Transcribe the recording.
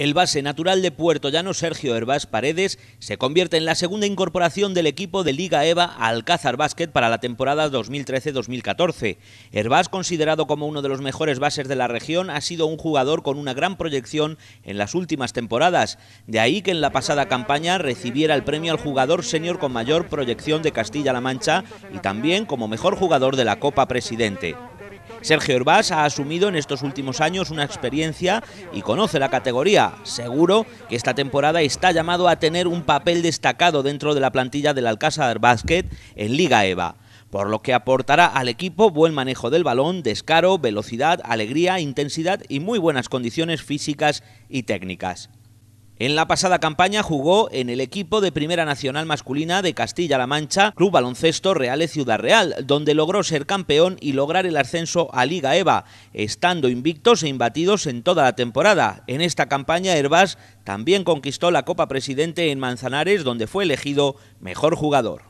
El base natural de Puerto Llano, Sergio Herbás Paredes, se convierte en la segunda incorporación del equipo de Liga EVA Alcázar Basket para la temporada 2013-2014. Herbás, considerado como uno de los mejores bases de la región, ha sido un jugador con una gran proyección en las últimas temporadas. De ahí que en la pasada campaña recibiera el premio al jugador senior con mayor proyección de Castilla-La Mancha y también como mejor jugador de la Copa Presidente. Sergio Urbás ha asumido en estos últimos años una experiencia y conoce la categoría. Seguro que esta temporada está llamado a tener un papel destacado dentro de la plantilla del Alcázar Basket en Liga EVA por lo que aportará al equipo buen manejo del balón, descaro, velocidad, alegría, intensidad y muy buenas condiciones físicas y técnicas. En la pasada campaña jugó en el equipo de Primera Nacional Masculina de Castilla-La Mancha, Club Baloncesto Reales Ciudad Real, donde logró ser campeón y lograr el ascenso a Liga EVA, estando invictos e imbatidos en toda la temporada. En esta campaña, Herbás también conquistó la Copa Presidente en Manzanares, donde fue elegido mejor jugador.